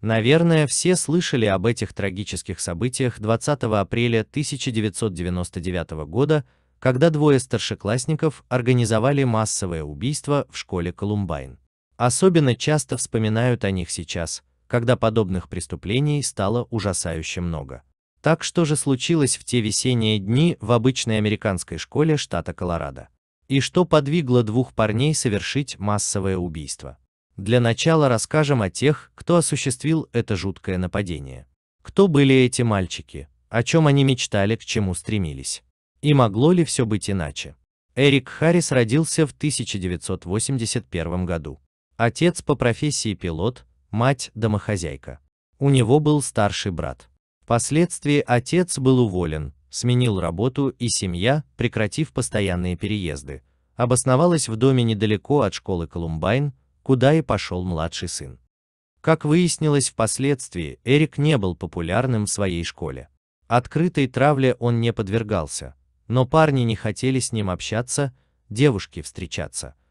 Наверное, все слышали об этих трагических событиях 20 апреля 1999 года, когда двое старшеклассников организовали массовое убийство в школе Колумбайн. Особенно часто вспоминают о них сейчас – когда подобных преступлений стало ужасающе много. Так что же случилось в те весенние дни в обычной американской школе штата Колорадо? И что подвигло двух парней совершить массовое убийство? Для начала расскажем о тех, кто осуществил это жуткое нападение. Кто были эти мальчики, о чем они мечтали, к чему стремились? И могло ли все быть иначе? Эрик Харрис родился в 1981 году. Отец по профессии пилот, мать-домохозяйка. У него был старший брат. Впоследствии отец был уволен, сменил работу и семья, прекратив постоянные переезды, обосновалась в доме недалеко от школы Колумбайн, куда и пошел младший сын. Как выяснилось впоследствии, Эрик не был популярным в своей школе. Открытой травле он не подвергался, но парни не хотели с ним общаться, девушки встречаться –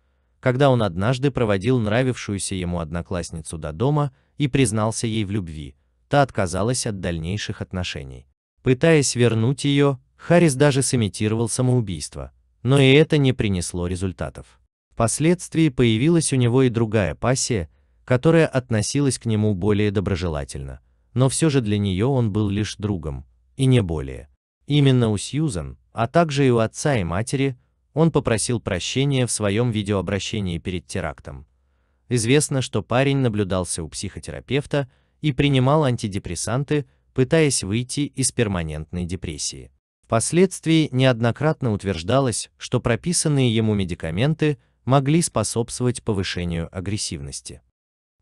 когда он однажды проводил нравившуюся ему одноклассницу до дома и признался ей в любви, та отказалась от дальнейших отношений. Пытаясь вернуть ее, Харрис даже сымитировал самоубийство, но и это не принесло результатов. Впоследствии появилась у него и другая пассия, которая относилась к нему более доброжелательно, но все же для нее он был лишь другом, и не более. Именно у Сьюзан, а также и у отца и матери, он попросил прощения в своем видеообращении перед терактом. Известно, что парень наблюдался у психотерапевта и принимал антидепрессанты, пытаясь выйти из перманентной депрессии. Впоследствии неоднократно утверждалось, что прописанные ему медикаменты могли способствовать повышению агрессивности.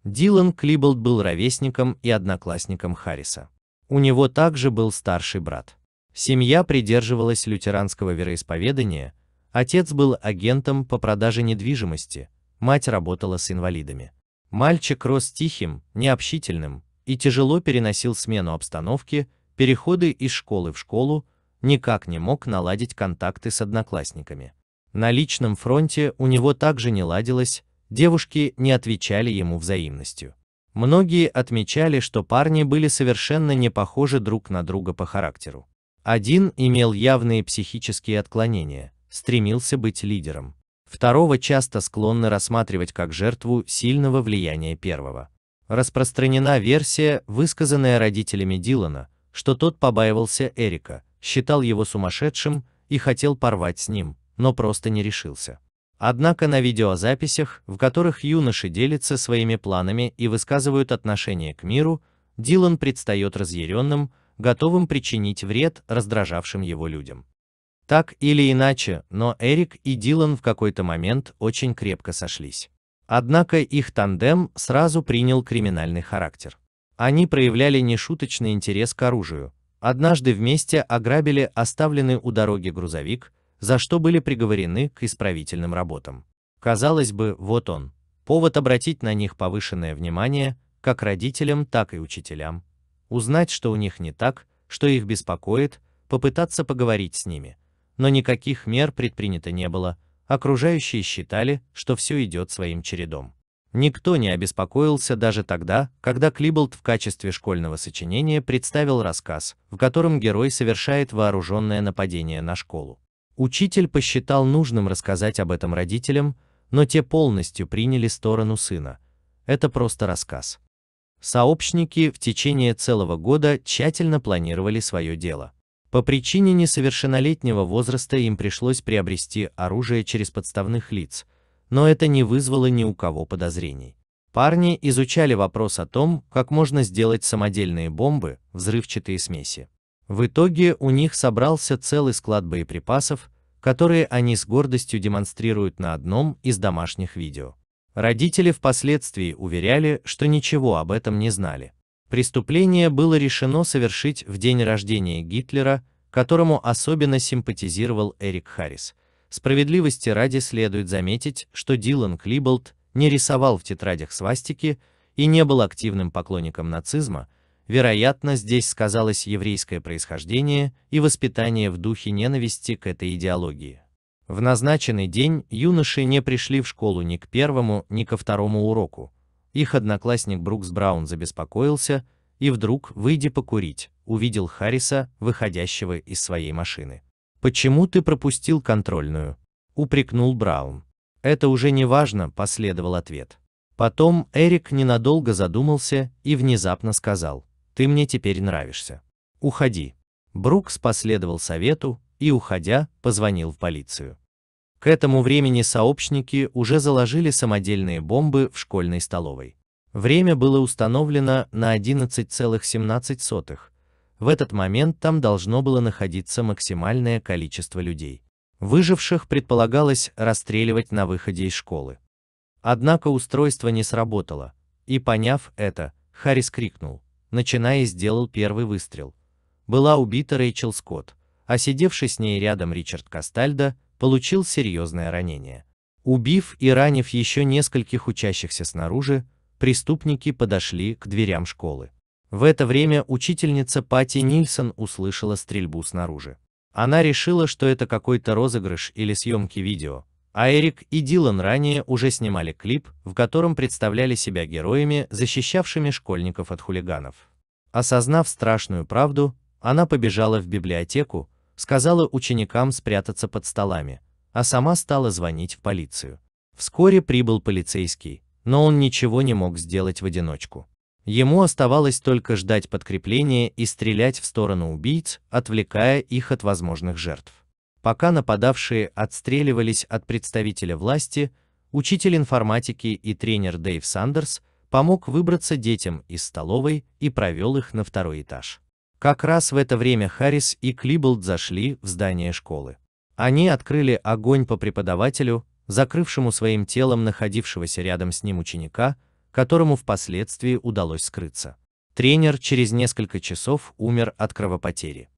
Дилан Клиболд был ровесником и одноклассником Харриса. У него также был старший брат. Семья придерживалась лютеранского вероисповедания, Отец был агентом по продаже недвижимости, мать работала с инвалидами. Мальчик рос тихим, необщительным и тяжело переносил смену обстановки, переходы из школы в школу, никак не мог наладить контакты с одноклассниками. На личном фронте у него также не ладилось, девушки не отвечали ему взаимностью. Многие отмечали, что парни были совершенно не похожи друг на друга по характеру. Один имел явные психические отклонения, стремился быть лидером. Второго часто склонны рассматривать как жертву сильного влияния первого. Распространена версия, высказанная родителями Дилана, что тот побаивался Эрика, считал его сумасшедшим и хотел порвать с ним, но просто не решился. Однако на видеозаписях, в которых юноши делятся своими планами и высказывают отношение к миру, Дилан предстает разъяренным, готовым причинить вред раздражавшим его людям. Так или иначе, но Эрик и Дилан в какой-то момент очень крепко сошлись. Однако их тандем сразу принял криминальный характер. Они проявляли нешуточный интерес к оружию. Однажды вместе ограбили оставленный у дороги грузовик, за что были приговорены к исправительным работам. Казалось бы, вот он, повод обратить на них повышенное внимание, как родителям, так и учителям, узнать, что у них не так, что их беспокоит, попытаться поговорить с ними но никаких мер предпринято не было, окружающие считали, что все идет своим чередом. Никто не обеспокоился даже тогда, когда Клиболт в качестве школьного сочинения представил рассказ, в котором герой совершает вооруженное нападение на школу. Учитель посчитал нужным рассказать об этом родителям, но те полностью приняли сторону сына. Это просто рассказ. Сообщники в течение целого года тщательно планировали свое дело. По причине несовершеннолетнего возраста им пришлось приобрести оружие через подставных лиц, но это не вызвало ни у кого подозрений. Парни изучали вопрос о том, как можно сделать самодельные бомбы, взрывчатые смеси. В итоге у них собрался целый склад боеприпасов, которые они с гордостью демонстрируют на одном из домашних видео. Родители впоследствии уверяли, что ничего об этом не знали. Преступление было решено совершить в день рождения Гитлера, которому особенно симпатизировал Эрик Харрис. Справедливости ради следует заметить, что Дилан Клиболт не рисовал в тетрадях свастики и не был активным поклонником нацизма, вероятно, здесь сказалось еврейское происхождение и воспитание в духе ненависти к этой идеологии. В назначенный день юноши не пришли в школу ни к первому, ни ко второму уроку, их одноклассник Брукс Браун забеспокоился и вдруг, выйдя покурить, увидел Харриса, выходящего из своей машины. «Почему ты пропустил контрольную?» – упрекнул Браун. «Это уже не важно», – последовал ответ. Потом Эрик ненадолго задумался и внезапно сказал, «Ты мне теперь нравишься. Уходи». Брукс последовал совету и, уходя, позвонил в полицию. К этому времени сообщники уже заложили самодельные бомбы в школьной столовой. Время было установлено на 11,17. В этот момент там должно было находиться максимальное количество людей. Выживших предполагалось расстреливать на выходе из школы. Однако устройство не сработало, и поняв это, Харрис крикнул, начиная и сделал первый выстрел. Была убита Рэйчел Скотт, а сидевший с ней рядом Ричард Кастальдо получил серьезное ранение. Убив и ранив еще нескольких учащихся снаружи, преступники подошли к дверям школы. В это время учительница Пати Нильсон услышала стрельбу снаружи. Она решила, что это какой-то розыгрыш или съемки видео, а Эрик и Дилан ранее уже снимали клип, в котором представляли себя героями, защищавшими школьников от хулиганов. Осознав страшную правду, она побежала в библиотеку, сказала ученикам спрятаться под столами, а сама стала звонить в полицию. Вскоре прибыл полицейский, но он ничего не мог сделать в одиночку. Ему оставалось только ждать подкрепления и стрелять в сторону убийц, отвлекая их от возможных жертв. Пока нападавшие отстреливались от представителя власти, учитель информатики и тренер Дэйв Сандерс помог выбраться детям из столовой и провел их на второй этаж. Как раз в это время Харрис и Клиболд зашли в здание школы. Они открыли огонь по преподавателю, закрывшему своим телом находившегося рядом с ним ученика, которому впоследствии удалось скрыться. Тренер через несколько часов умер от кровопотери.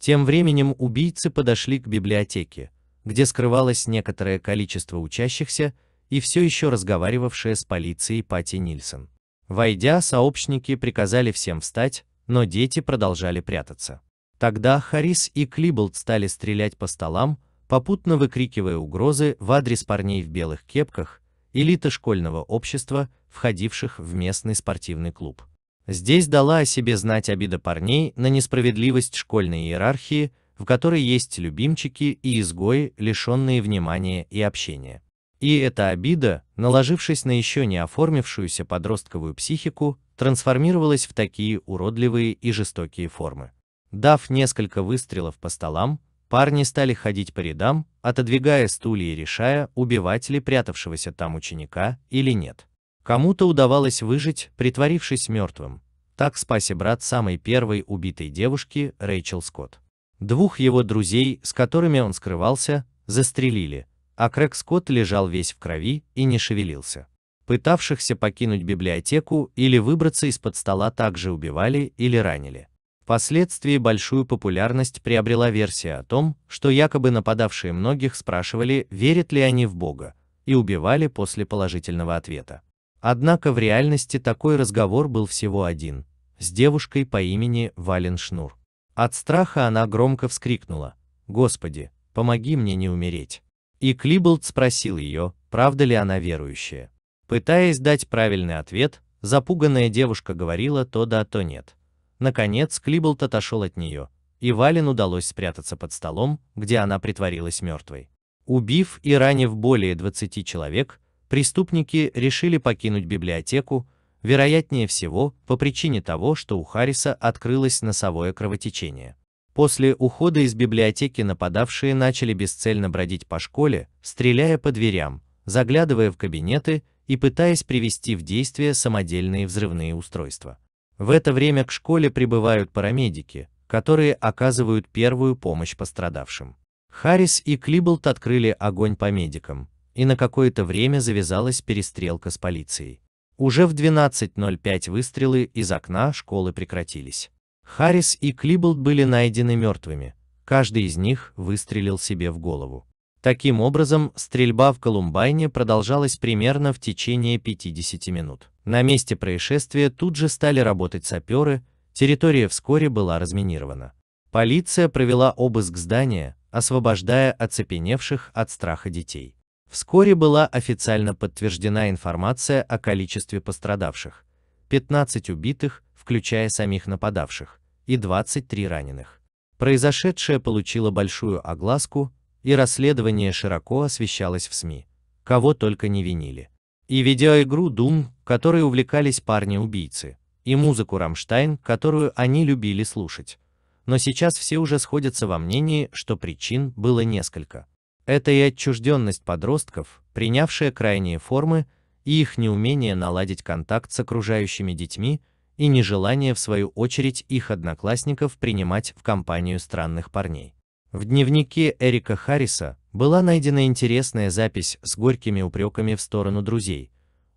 Тем временем убийцы подошли к библиотеке, где скрывалось некоторое количество учащихся и все еще разговаривавшая с полицией Пати Нильсон. Войдя, сообщники приказали всем встать, но дети продолжали прятаться. Тогда Харис и Клиболд стали стрелять по столам, попутно выкрикивая угрозы в адрес парней в белых кепках, элиты школьного общества, входивших в местный спортивный клуб. Здесь дала о себе знать обида парней на несправедливость школьной иерархии, в которой есть любимчики и изгои, лишенные внимания и общения. И эта обида, наложившись на еще не оформившуюся подростковую психику, трансформировалась в такие уродливые и жестокие формы. Дав несколько выстрелов по столам, парни стали ходить по рядам, отодвигая стулья и решая, убивать ли прятавшегося там ученика или нет. Кому-то удавалось выжить, притворившись мертвым. Так спаси брат самой первой убитой девушки Рэйчел Скотт. Двух его друзей, с которыми он скрывался, застрелили, а Крэг Скотт лежал весь в крови и не шевелился. Пытавшихся покинуть библиотеку или выбраться из-под стола также убивали или ранили. Впоследствии большую популярность приобрела версия о том, что якобы нападавшие многих спрашивали, верят ли они в Бога, и убивали после положительного ответа. Однако в реальности такой разговор был всего один, с девушкой по имени Вален Шнур. От страха она громко вскрикнула «Господи, помоги мне не умереть!» И Клиболд спросил ее, правда ли она верующая. Пытаясь дать правильный ответ, запуганная девушка говорила то да, то нет. Наконец, Клиболт отошел от нее, и Вален удалось спрятаться под столом, где она притворилась мертвой. Убив и ранив более 20 человек, преступники решили покинуть библиотеку, вероятнее всего, по причине того, что у Харриса открылось носовое кровотечение. После ухода из библиотеки нападавшие начали бесцельно бродить по школе, стреляя по дверям, заглядывая в кабинеты и пытаясь привести в действие самодельные взрывные устройства. В это время к школе прибывают парамедики, которые оказывают первую помощь пострадавшим. Харрис и Клиблд открыли огонь по медикам, и на какое-то время завязалась перестрелка с полицией. Уже в 12.05 выстрелы из окна школы прекратились. Харрис и Клиблд были найдены мертвыми, каждый из них выстрелил себе в голову. Таким образом, стрельба в Колумбайне продолжалась примерно в течение 50 минут. На месте происшествия тут же стали работать саперы, территория вскоре была разминирована. Полиция провела обыск здания, освобождая оцепеневших от страха детей. Вскоре была официально подтверждена информация о количестве пострадавших – 15 убитых, включая самих нападавших, и 23 раненых. Произошедшее получило большую огласку, и расследование широко освещалось в СМИ. Кого только не винили. И видеоигру Doom, которой увлекались парни-убийцы, и музыку Рамштайн, которую они любили слушать. Но сейчас все уже сходятся во мнении, что причин было несколько. Это и отчужденность подростков, принявшая крайние формы, и их неумение наладить контакт с окружающими детьми, и нежелание в свою очередь их одноклассников принимать в компанию странных парней. В дневнике Эрика Харриса была найдена интересная запись с горькими упреками в сторону друзей.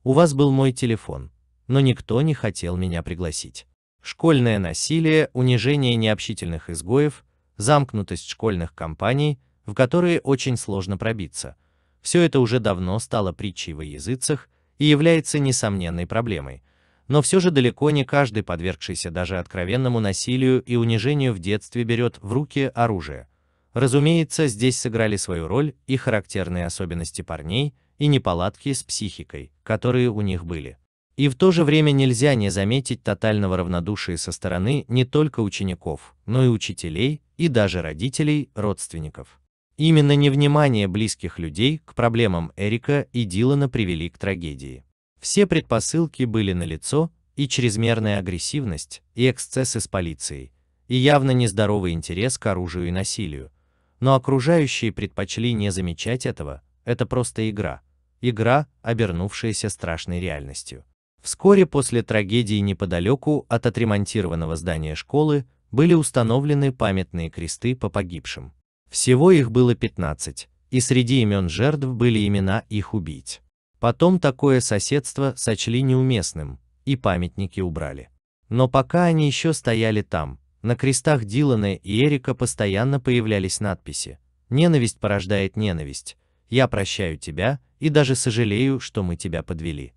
«У вас был мой телефон, но никто не хотел меня пригласить. Школьное насилие, унижение необщительных изгоев, замкнутость школьных компаний, в которые очень сложно пробиться. Все это уже давно стало притчей во языцах и является несомненной проблемой. Но все же далеко не каждый, подвергшийся даже откровенному насилию и унижению в детстве, берет в руки оружие Разумеется, здесь сыграли свою роль и характерные особенности парней, и неполадки с психикой, которые у них были. И в то же время нельзя не заметить тотального равнодушия со стороны не только учеников, но и учителей, и даже родителей, родственников. Именно невнимание близких людей к проблемам Эрика и Дилана привели к трагедии. Все предпосылки были налицо, и чрезмерная агрессивность, и эксцессы с полицией, и явно нездоровый интерес к оружию и насилию, но окружающие предпочли не замечать этого, это просто игра. Игра, обернувшаяся страшной реальностью. Вскоре после трагедии неподалеку от отремонтированного здания школы были установлены памятные кресты по погибшим. Всего их было 15, и среди имен жертв были имена их убийц. Потом такое соседство сочли неуместным, и памятники убрали. Но пока они еще стояли там, на крестах Дилана и Эрика постоянно появлялись надписи «Ненависть порождает ненависть», «Я прощаю тебя» и даже сожалею, что мы тебя подвели.